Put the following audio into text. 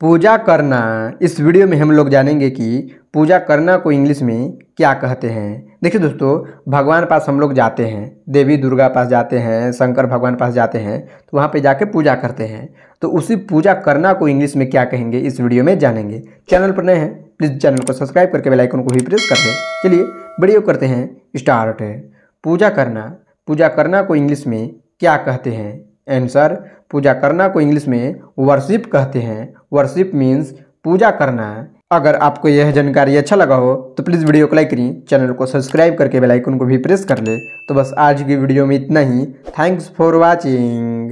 पूजा करना इस वीडियो में हम लोग जानेंगे कि पूजा करना को इंग्लिश में क्या कहते हैं देखिए दोस्तों भगवान पास हम लोग जाते हैं देवी दुर्गा पास जाते हैं शंकर भगवान पास जाते हैं तो वहाँ पे जाके पूजा करते हैं तो उसी पूजा करना को इंग्लिश में क्या कहेंगे इस वीडियो में जानेंगे चैनल पर नए हैं प्लीज़ चैनल को सब्सक्राइब करके बेलाइकन को भी प्रेस कर दें चलिए वीडियो करते हैं स्टार्ट पूजा करना पूजा करना को इंग्लिश में क्या कहते हैं आंसर पूजा करना को इंग्लिश में वर्शिप कहते हैं वर्शिप मीन्स पूजा करना अगर आपको यह जानकारी अच्छा लगा हो तो प्लीज़ वीडियो को लाइक करें चैनल को सब्सक्राइब करके बेल आइकन को भी प्रेस कर ले तो बस आज की वीडियो में इतना ही थैंक्स फॉर वाचिंग